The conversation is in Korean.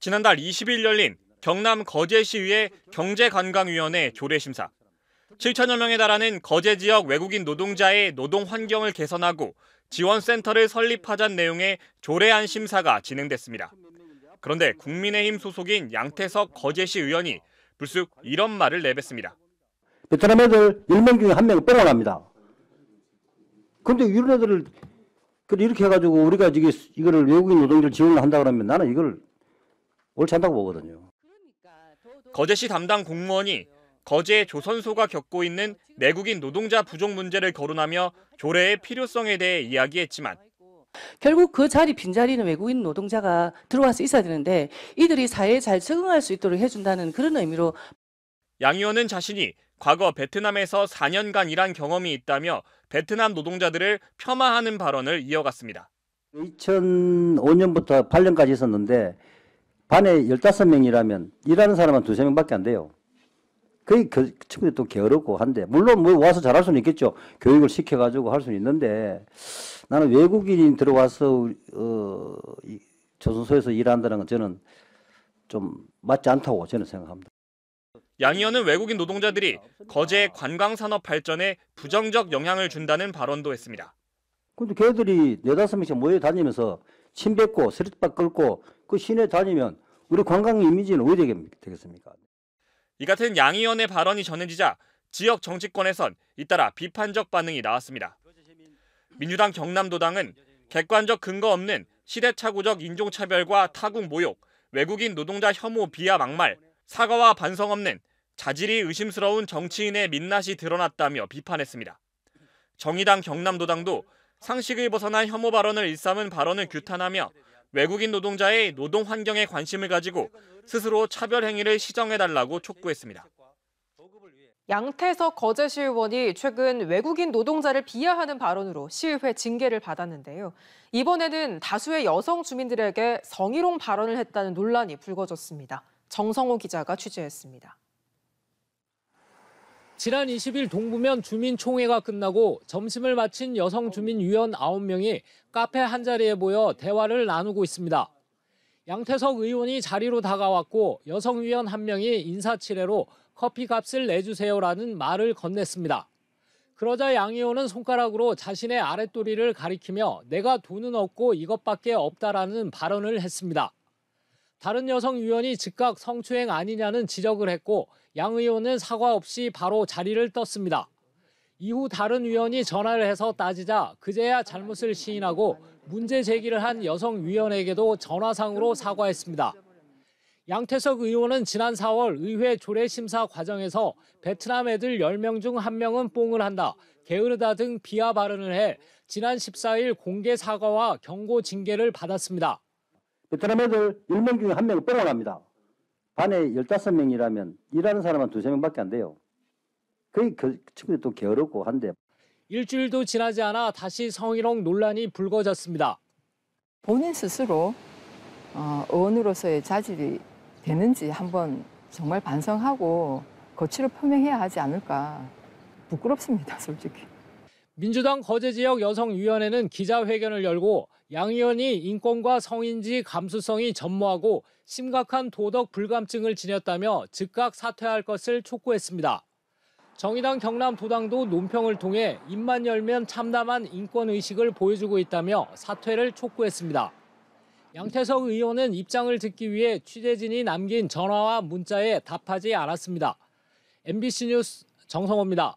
지난달 20일 열린 경남 거제시의회 경제관광위원회 조례심사. 7천여 명에 달하는 거제 지역 외국인 노동자의 노동 환경을 개선하고 지원센터를 설립하자는 내용의 조례안 심사가 진행됐습니다. 그런데 국민의힘 소속인 양태석 거제시 의원이 불쑥 이런 말을 내뱉습니다. 베트남 애들 1명 중에 한명을빼고갑니다그런데 이런 애들을 이렇게 해가지고 우리가 이거를 외국인 노동자를 지원을 한다 그러면 나는 이걸 옳지 않다고 보거든요. 그러니까 거제시 담당 공무원이 거제 조선소가 겪고 있는 내국인 노동자 부족 문제를 거론하며 조례의 필요성에 대해 이야기했지만 결국 그 자리 빈자리는 외국인 노동자가 들어와서 있어야 되는데 이들이 사회에 잘 적응할 수 있도록 해준다는 그런 의미로 양 의원은 자신이 과거 베트남에서 4년간 일한 경험이 있다며 베트남 노동자들을 폄하하는 발언을 이어갔습니다. 2005년부터 8년까지 있었는데 반에 15명이라면 일하는 사람은 두세 명밖에안 돼요. 그 친구들이 또 게으르고 한데 물론 뭐 와서 잘할 수는 있겠죠. 교육을 시켜가지고 할 수는 있는데 나는 외국인이 들어와서 어, 조선소에서 일한다는 건 저는 좀 맞지 않다고 저는 생각합니다. 양 의원은 외국인 노동자들이 거제 관광산업 발전에 부정적 영향을 준다는 발언도 했습니다. 근데 걔들이 네다섯 명씩 모여 다니면서 침 뱉고 스리트박 끌고 그 시내 다니면 우리 관광 이미지는 어디 되겠습니까? 이 같은 양 의원의 발언이 전해지자 지역 정치권에선 잇따라 비판적 반응이 나왔습니다. 민주당 경남도당은 객관적 근거 없는 시대착오적 인종차별과 타국 모욕, 외국인 노동자 혐오 비하 막말, 사과와 반성 없는 자질이 의심스러운 정치인의 민낯이 드러났다며 비판했습니다. 정의당 경남도당도 상식을 벗어난 혐오 발언을 일삼은 발언을 규탄하며 외국인 노동자의 노동 환경에 관심을 가지고 스스로 차별 행위를 시정해달라고 촉구했습니다. 양태석 거제 시의원이 최근 외국인 노동자를 비하하는 발언으로 시의회 징계를 받았는데요. 이번에는 다수의 여성 주민들에게 성희롱 발언을 했다는 논란이 불거졌습니다. 정성호 기자가 취재했습니다. 지난 20일 동부면 주민총회가 끝나고 점심을 마친 여성 주민 위원 9명이 카페 한자리에 모여 대화를 나누고 있습니다. 양태석 의원이 자리로 다가왔고 여성 위원 한 명이 인사치레로 커피값을 내주세요라는 말을 건넸습니다. 그러자 양 의원은 손가락으로 자신의 아랫도리를 가리키며 내가 돈은 없고 이것밖에 없다라는 발언을 했습니다. 다른 여성 위원이 즉각 성추행 아니냐는 지적을 했고 양 의원은 사과 없이 바로 자리를 떴습니다. 이후 다른 위원이 전화를 해서 따지자 그제야 잘못을 시인하고 문제 제기를 한 여성 위원에게도 전화상으로 사과했습니다. 양태석 의원은 지난 4월 의회 조례 심사 과정에서 베트남 애들 10명 중 1명은 뽕을 한다, 게으르다 등 비하 발언을 해 지난 14일 공개 사과와 경고 징계를 받았습니다. 베트남 애들 10명 중에 1명이 뺑을 합니다. 반에 15명이라면 일하는 사람은 2, 3명밖에 안 돼요. 그게 그친구들또 게으르고 한데. 일주일도 지나지 않아 다시 성희롱 논란이 불거졌습니다. 본인 스스로 어, 의원으로서의 자질이 되는지 한번 정말 반성하고 거취를 표명해야 하지 않을까 부끄럽습니다, 솔직히. 민주당 거제지역 여성위원회는 기자회견을 열고 양 의원이 인권과 성인지 감수성이 전무하고 심각한 도덕 불감증을 지녔다며 즉각 사퇴할 것을 촉구했습니다. 정의당 경남도당도 논평을 통해 입만 열면 참담한 인권의식을 보여주고 있다며 사퇴를 촉구했습니다. 양태석 의원은 입장을 듣기 위해 취재진이 남긴 전화와 문자에 답하지 않았습니다. MBC 뉴스 정성호입니다.